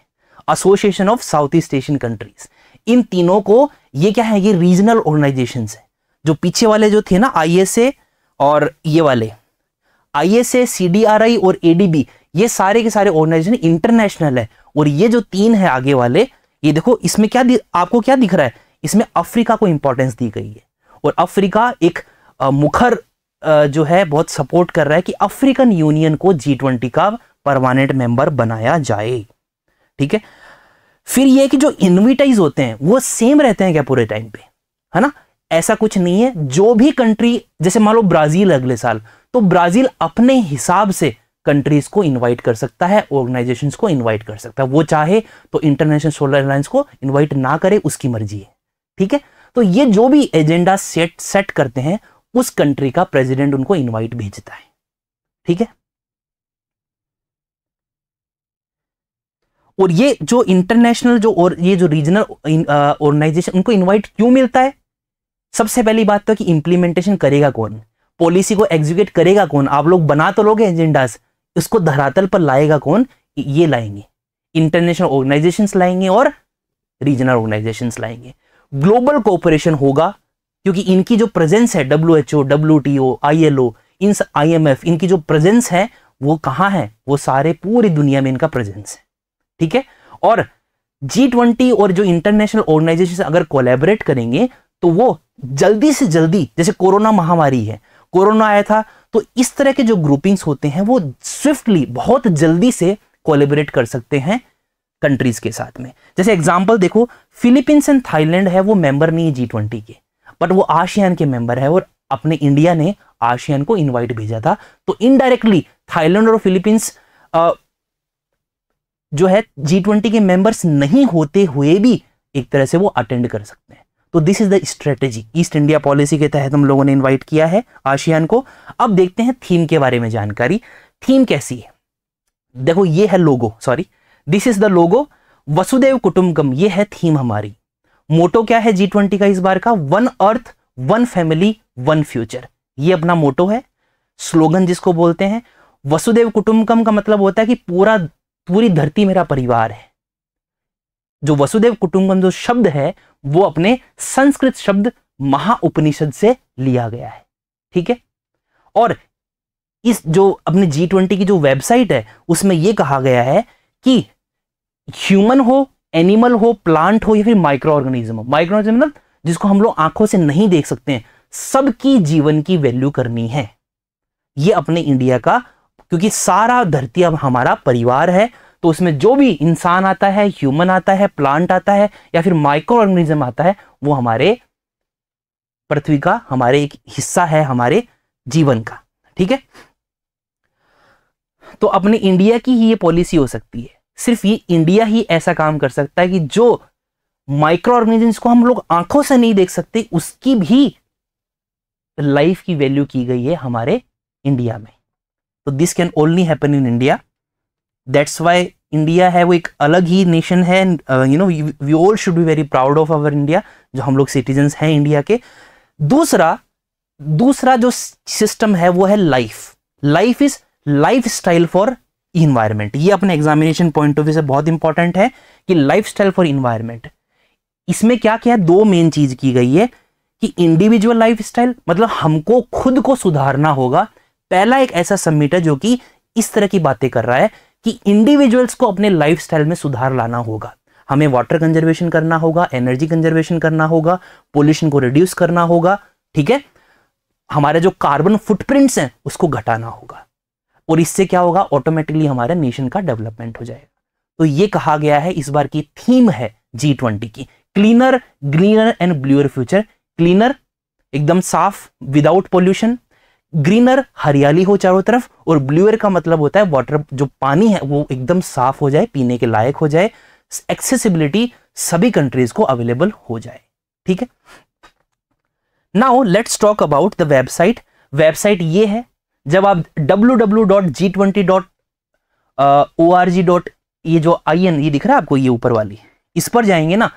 association of South East Asian countries इन तीनों को ये क्या है ये रीजनल ऑर्गेनाइजेशन है जो पीछे वाले जो थे ना आई और ये वाले आईएसए सीडीआरआई और ए ये सारे के सारे ऑर्गेनाइजेशन इंटरनेशनल है और ये जो तीन है आगे वाले ये देखो इसमें क्या आपको क्या दिख रहा है इसमें अफ्रीका को इंपॉर्टेंस दी गई है और अफ्रीका एक आ, मुखर जो है बहुत सपोर्ट कर रहा है कि अफ्रीकन यूनियन को जी ट्वेंटी का परमानेंट मेंबर बनाया जाए ठीक है फिर ये कि जो इन्विटाइज होते हैं वो सेम रहते हैं क्या पूरे टाइम पे है ना ऐसा कुछ नहीं है जो भी कंट्री जैसे मान लो ब्राजील अगले साल तो ब्राजील अपने हिसाब से कंट्रीज को इनवाइट कर सकता है ऑर्गेनाइजेशन को इनवाइट कर सकता है वो चाहे तो इंटरनेशनल सोलर अलायंस को इनवाइट ना करे उसकी मर्जी है ठीक है तो ये जो भी एजेंडा सेट सेट करते हैं उस कंट्री का प्रेसिडेंट उनको इनवाइट भेजता है ठीक है और ये जो इंटरनेशनल जो और ये जो रीजनल ऑर्गेनाइजेशन uh, उनको इनवाइट क्यों मिलता है सबसे पहली बात तो कि इंप्लीमेंटेशन करेगा कौन पॉलिसी को एग्जीक्यूट करेगा कौन आप लोग बना तो लोगे एजेंडाज इसको धरातल पर लाएगा कौन ये लाएंगे इंटरनेशनल ऑर्गेनाइजेशन लाएंगे और रीजनल ऑर्गेनाइजेशन लाएंगे ग्लोबल कोऑपरेशन होगा क्योंकि इनकी जो प्रेजेंस है W H O W T O I L O इन आई एम एफ इनकी जो प्रेजेंस है वो कहाँ है वो सारे पूरी दुनिया में इनका प्रेजेंस है ठीक है और जी ट्वेंटी और जो इंटरनेशनल ऑर्गेनाइजेशन अगर कोलेबरेट करेंगे तो वो जल्दी से जल्दी जैसे कोरोना महामारी है कोरोना आया था तो इस तरह के जो ग्रुपिंग्स होते हैं वो स्विफ्टली बहुत जल्दी से कोलेबरेट कर सकते हैं कंट्रीज के साथ में जैसे एग्जाम्पल देखो फिलीपींस एंड थाईलैंड है वो मेंबर नहीं है जी ट्वेंटी के बट वो आसियान के मेंबर है और अपने इंडिया ने आसियान को इनवाइट भेजा था तो इनडायरेक्टली थाईलैंड और फिलीपींस जो है जी ट्वेंटी के मेंबर्स नहीं होते हुए भी एक तरह से वो अटेंड कर सकते हैं तो this is the strategy East India policy के तहत हम लोगों ने इन्वाइट किया है आशियान को अब देखते हैं थीम के बारे में जानकारी थीम कैसी है देखो ये है logo sorry this is the logo Vasudhaiva Kutumbakam ये है थीम हमारी मोटो क्या है जी ट्वेंटी का इस बार का one earth one family one future ये अपना मोटो है स्लोगन जिसको बोलते हैं वसुदेव कुटुंबकम का मतलब होता है कि पूरा पूरी धरती मेरा परिवार है जो वसुदेव कुटुंबकम जो शब्द है वो अपने संस्कृत शब्द महा उपनिषद से लिया गया है ठीक है और इस जो अपने जी ट्वेंटी की जो वेबसाइट है उसमें यह कहा गया है कि ह्यूमन हो एनिमल हो प्लांट हो या फिर माइक्रो ऑर्गेनिज्म हो माइक्रो ऑर्गेनिज्म मतलब जिसको हम लोग आंखों से नहीं देख सकते हैं सबकी जीवन की वैल्यू करनी है ये अपने इंडिया का क्योंकि सारा धरती अब हमारा परिवार है तो उसमें जो भी इंसान आता है ह्यूमन आता है प्लांट आता है या फिर माइक्रो ऑर्गेनिज्म आता है वो हमारे पृथ्वी का हमारे एक हिस्सा है हमारे जीवन का ठीक है तो अपने इंडिया की ही ये पॉलिसी हो सकती है सिर्फ ये इंडिया ही ऐसा काम कर सकता है कि जो माइक्रो ऑर्गेनिजम्स को हम लोग आंखों से नहीं देख सकते उसकी भी लाइफ की वैल्यू की गई है हमारे इंडिया में तो this can only happen in India that's why India है वो एक अलग ही नेशन है you know we all should be very proud of our India जो हम लोग सिटीजन हैं इंडिया के दूसरा दूसरा जो सिस्टम है वो है life life is lifestyle for environment ये अपने एग्जामिनेशन पॉइंट ऑफ व्यू से बहुत इंपॉर्टेंट है कि लाइफ स्टाइल फॉर इन्वायरमेंट इसमें क्या क्या दो मेन चीज की गई है कि इंडिविजुअल लाइफ स्टाइल मतलब हमको खुद को सुधारना होगा पहला एक ऐसा सबमिट है जो कि इस तरह की बातें कर रहा है कि इंडिविजुअल्स को अपने लाइफ में सुधार लाना होगा हमें वाटर कंजर्वेशन करना होगा एनर्जी कंजर्वेशन करना होगा पोल्यूशन को रिड्यूस करना होगा ठीक है हमारे जो कार्बन फुटप्रिंट्स हैं उसको घटाना होगा और इससे क्या होगा ऑटोमेटिकली हमारे नेशन का डेवलपमेंट हो जाएगा तो ये कहा गया है इस बार की थीम है जी ट्वेंटी की cleaner greener and bluer future cleaner एकदम साफ विदाउट पोल्यूशन ग्रीनर हरियाली हो चारों तरफ और ब्लूअर का मतलब होता है वाटर जो पानी है वो एकदम साफ हो जाए पीने के लायक हो जाए एक्सेसिबिलिटी सभी कंट्रीज को अवेलेबल हो जाए ठीक है now let's talk about the website website ये है जब आप W W dot G twenty dot O R G dot ये जो आई एन ये दिख रहा है आपको ये ऊपर वाली इस पर जाएंगे ना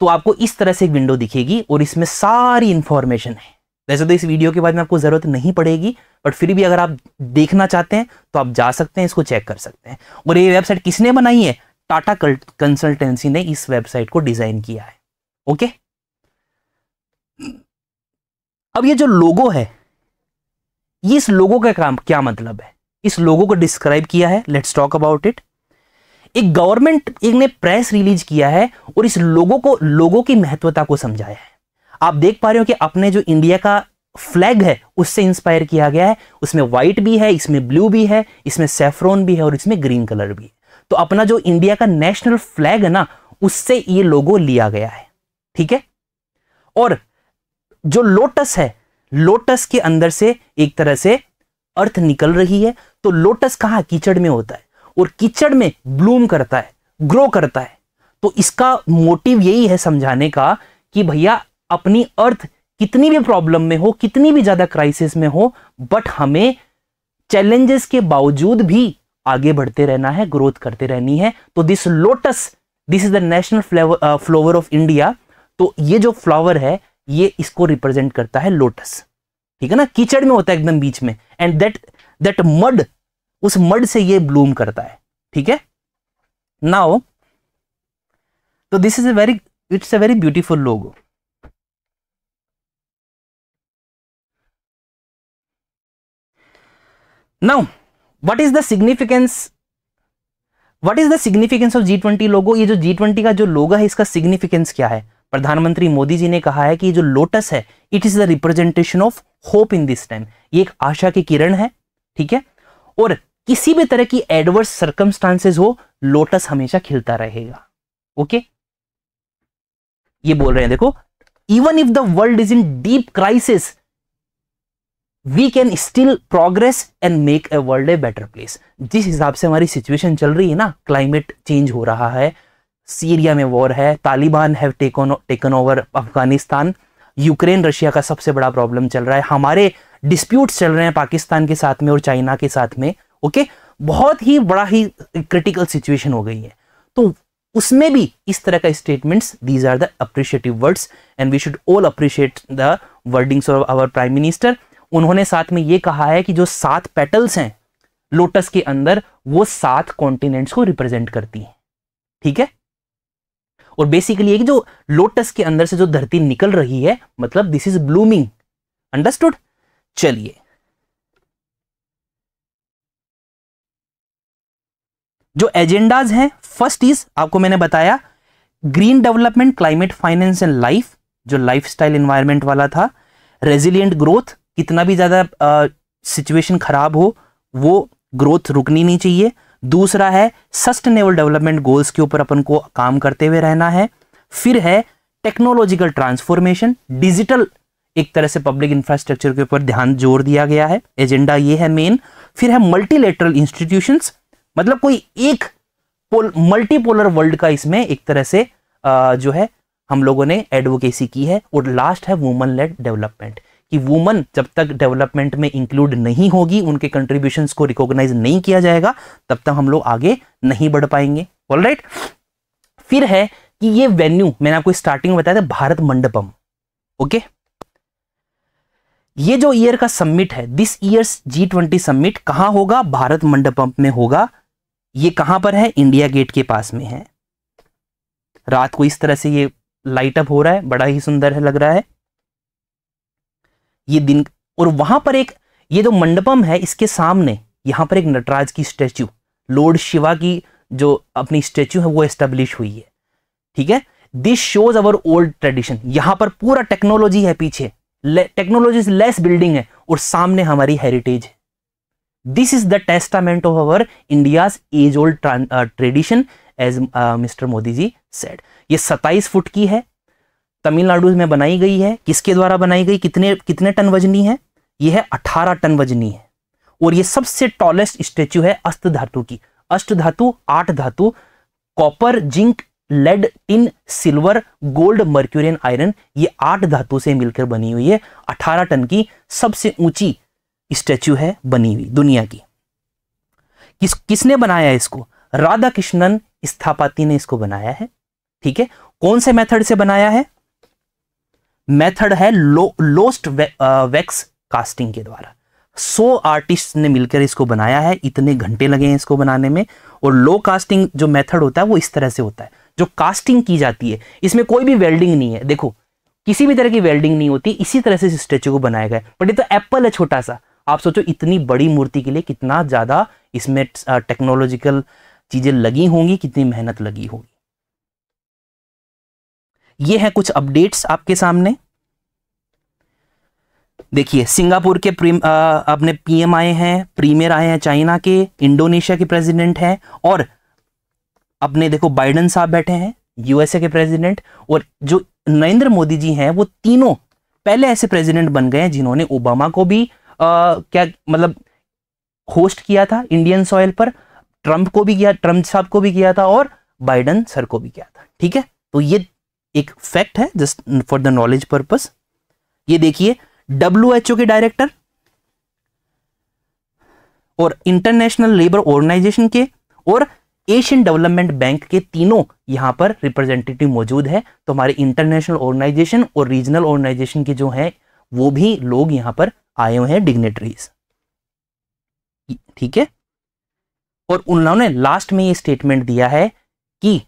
तो आपको इस तरह से एक विंडो दिखेगी और इसमें सारी इंफॉर्मेशन है वैसे तो इस वीडियो के बाद में आपको ज़रूरत नहीं पड़ेगी बट फिर भी अगर आप देखना चाहते हैं तो आप जा सकते हैं इसको चेक कर सकते हैं और ये वेबसाइट किसने बनाई है टाटा कंसल्टेंसी ने इस वेबसाइट को डिज़ाइन किया है ओके अब ये जो लोगो है ये इस लोगों का काम क्या मतलब है इस लोगों को डिस्क्राइब किया है लेट्स टॉक अबाउट इट एक गवर्नमेंट एक ने प्रेस रिलीज किया है और इस लोगों को लोगों की महत्वता को समझाया है आप देख पा रहे हो कि अपने जो इंडिया का फ्लैग है उससे इंस्पायर किया गया है उसमें व्हाइट भी है इसमें ब्लू भी है इसमें सेफ्रॉन भी है और इसमें ग्रीन कलर भी है तो अपना जो इंडिया का नेशनल फ्लैग है ना उससे ये लोगो लिया गया है ठीक है और जो लोटस है लोटस के अंदर से एक तरह से अर्थ निकल रही है तो लोटस कहां कीचड़ में होता है और कीचड़ में ब्लूम करता है ग्रो करता है तो इसका मोटिव यही है समझाने का कि भैया अपनी अर्थ कितनी भी प्रॉब्लम में हो कितनी भी ज़्यादा क्राइसिस में हो बट हमें चैलेंजेस के बावजूद भी आगे बढ़ते रहना है ग्रोथ करते रहनी है तो this lotus this is the national flower of India तो ये जो फ्लावर है ये इसको रिप्रेजेंट करता है लोटस ठीक है ना कीचड़ में होता है एकदम बीच में एंड दैट दैट मड उस मड से ये ब्लूम करता है ठीक है नाउ तो this is a very it's a very beautiful logo now what is the significance what is the significance of G twenty logo ये जो जी ट्वेंटी का जो लोगो है इसका सिग्निफिकेंस क्या है प्रधानमंत्री मोदी जी ने कहा है कि जो लोटस है it is the representation of hope in this time ये एक आशा की किरण है ठीक है और किसी भी तरह की एडवर्स सर्कमस्टांसेस हो लोटस हमेशा खिलता रहेगा ओके ये बोल रहे हैं देखो even if the world is in deep crisis we can still progress and make a world a better place जिस हिसाब से हमारी सिचुएशन चल रही है ना क्लाइमेट चेंज हो रहा है सीरिया में वॉर है Taliban have taken taken over Afghanistan Ukraine Russia का सबसे बड़ा प्रॉब्लम चल रहा है हमारे डिस्प्यूट्स चल रहे हैं पाकिस्तान के साथ में और चाइना के साथ में ओके बहुत ही बड़ा ही क्रिटिकल सिचुएशन हो गई है तो उसमें भी इस तरह का statements these are the appreciative words and we should all appreciate the wordings of our prime minister उन्होंने साथ में ये कहा है कि जो सात पेटल्स हैं लोटस के अंदर वो सात कॉन्टिनेंट्स को रिप्रेजेंट करती हैं ठीक है और बेसिकली एक जो लोटस के अंदर से जो धरती निकल रही है मतलब दिस इज ब्लूमिंग अंडरस्टूड चलिए जो एजेंडाज हैं फर्स्ट इज आपको मैंने बताया green development climate finance and life जो लाइफ स्टाइल इन्वायरमेंट वाला था रेजिलियंट ग्रोथ कितना भी ज़्यादा सिचुएशन खराब हो वो ग्रोथ रुकनी नहीं चाहिए दूसरा है सस्टेनेबल डेवलपमेंट गोल्स के ऊपर अपन को काम करते हुए रहना है फिर है टेक्नोलॉजिकल ट्रांसफॉर्मेशन डिजिटल एक तरह से पब्लिक इंफ्रास्ट्रक्चर के ऊपर ध्यान जोर दिया गया है एजेंडा ये है मेन फिर है मल्टीलेटरल इंस्टीट्यूशंस मतलब कोई एक मल्टीपोलर वर्ल्ड का इसमें एक तरह से आ, जो है हम लोगों ने एडवोकेसी की है और लास्ट है वुमन लेड डेवलपमेंट कि वुमन जब तक डेवलपमेंट में इंक्लूड नहीं होगी उनके कंट्रीब्यूशन को रिकॉग्नाइज नहीं किया जाएगा तब तक हम लोग आगे नहीं बढ़ पाएंगे ऑल right? फिर है कि ये वेन्यू मैंने आपको स्टार्टिंग में बताया था भारत मंडपम ओके ये जो ईयर का सम्मिट है this year's G twenty summit कहां होगा भारत मंडपम में होगा ये कहां पर है इंडिया गेट के पास में है रात को इस तरह से ये लाइट अप हो रहा है बड़ा ही सुंदर है लग रहा है ये दिन और वहां पर एक ये जो मंडपम है इसके सामने यहाँ पर एक नटराज की स्टैचू लॉर्ड शिवा की जो अपनी स्टैचू है वो एस्टेब्लिश हुई है ठीक है this shows our old tradition यहाँ पर पूरा टेक्नोलॉजी है पीछे टेक्नोलॉजी लेस बिल्डिंग है और सामने हमारी हेरिटेज है this is the testament of our India's age old tradition as mister Modi ji said ये 27 फुट की है तमिलनाडु में बनाई गई है किसके द्वारा बनाई गई कितने कितने टन वजनी है यह है अठारह टन वजनी है और यह सबसे टॉलेस्ट स्टेच्यू है अस्त धातु की अष्ट धातु आठ धातु copper zinc lead tin silver gold mercury and iron ये आठ धातु से मिलकर बनी हुई है अठारह टन की सबसे ऊंची स्टैच्यू है बनी हुई दुनिया की किस किसने बनाया इसको राधा कृष्णन स्थापति ने इसको बनाया है ठीक है कौन से मेथड से बनाया है मेथड है lo, lost way, ah, wax casting के द्वारा सो आर्टिस्ट ने मिलकर इसको बनाया है इतने घंटे लगे हैं इसको बनाने में और लो कास्टिंग जो मेथड होता है वो इस तरह से होता है जो कास्टिंग की जाती है इसमें कोई भी वेल्डिंग नहीं है देखो किसी भी तरह की वेल्डिंग नहीं होती इसी तरह से इस स्टेचू को बनाया गया बट ये तो एप्पल है छोटा सा आप सोचो इतनी बड़ी मूर्ति के लिए कितना ज़्यादा इसमें टेक्नोलॉजिकल चीज़ें लगी होंगी कितनी मेहनत लगी होगी ये हैं कुछ अपडेट्स आपके सामने देखिए सिंगापुर के प्रीम अपने पीएम आए हैं प्रीमियर आए हैं चाइना के इंडोनेशिया के प्रेसिडेंट हैं और अपने देखो बाइडन साहब बैठे हैं यूएसए के प्रेसिडेंट और जो नरेंद्र मोदी जी हैं वो तीनों पहले ऐसे प्रेसिडेंट बन गए हैं जिन्होंने ओबामा को भी आ, क्या मतलब होस्ट किया था इंडियन सॉयल पर ट्रंप को भी किया ट्रंप साहब को भी किया था और बाइडन सर को भी किया था ठीक है तो ये एक फैक्ट है just for the knowledge purpose ये देखिए डब्ल्यू एच ओ के डायरेक्टर और इंटरनेशनल लेबर ऑर्गेनाइजेशन के और एशियन डेवलपमेंट बैंक के तीनों यहां पर रिप्रेजेंटेटिव मौजूद है तो हमारे इंटरनेशनल ऑर्गेनाइजेशन और रीजनल ऑर्गेनाइजेशन के जो हैं वो भी लोग यहां पर आए हुए हैं डिग्नेटरीज ठीक है और उन्होंने लास्ट में ये स्टेटमेंट दिया है कि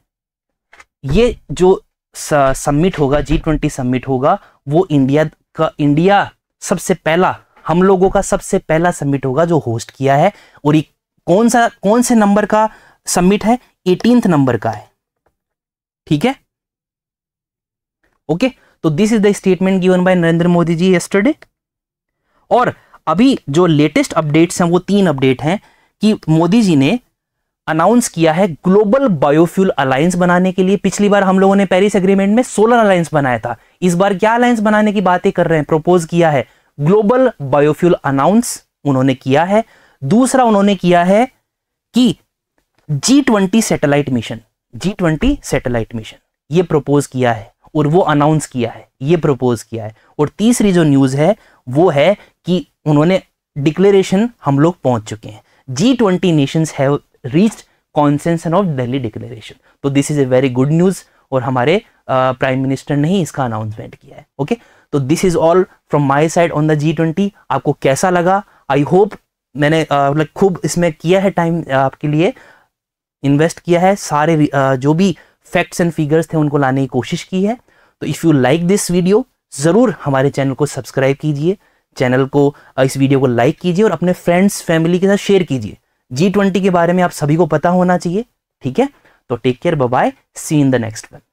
ये जो सबमिट होगा जी ट्वेंटी सबमिट होगा वो इंडिया का इंडिया सबसे पहला हम लोगों का सबसे पहला सबमिट होगा जो होस्ट किया है और ये कौन सा कौन से नंबर का सबमिट है एटीनथ नंबर का है ठीक है ओके तो this is the statement given by Narendra Modi ji yesterday और अभी जो लेटेस्ट अपडेट्स हैं वो तीन अपडेट हैं कि मोदी जी ने अनाउंस किया है ग्लोबल बायोफ्यूल अलायंस बनाने के लिए पिछली बार हम लोगों ने पेरिस एग्रीमेंट में सोलर अलायंस बनाया था इस बार क्या अलायंस बनाने की बातें कर रहे हैं प्रपोज किया है ग्लोबल बायोफ्यूल अनाउंस उन्होंने किया है दूसरा उन्होंने किया है कि G twenty satellite mission G twenty satellite mission ये प्रपोज किया है और वो अनाउंस किया है ये प्रपोज किया है और तीसरी जो न्यूज़ है वो है कि उन्होंने डिक्लेरेशन हम लोग पहुंच चुके हैं G twenty nations have reached consensus of Delhi declaration तो this is a very good news और हमारे प्राइम uh, मिनिस्टर ने ही इसका अनाउंसमेंट किया है ओके okay? तो this is all from my side on the G twenty आपको कैसा लगा आई होप मैंने मतलब uh, खूब इसमें किया है टाइम आपके लिए इन्वेस्ट किया है सारे uh, जो भी फैक्ट्स एंड फिगर्स थे उनको लाने की कोशिश की है तो if you like this video ज़रूर हमारे चैनल को सब्सक्राइब कीजिए चैनल को इस वीडियो को लाइक कीजिए और अपने फ्रेंड्स फैमिली के साथ शेयर कीजिए जी ट्वेंटी के बारे में आप सभी को पता होना चाहिए ठीक है तो take care bye see in the next one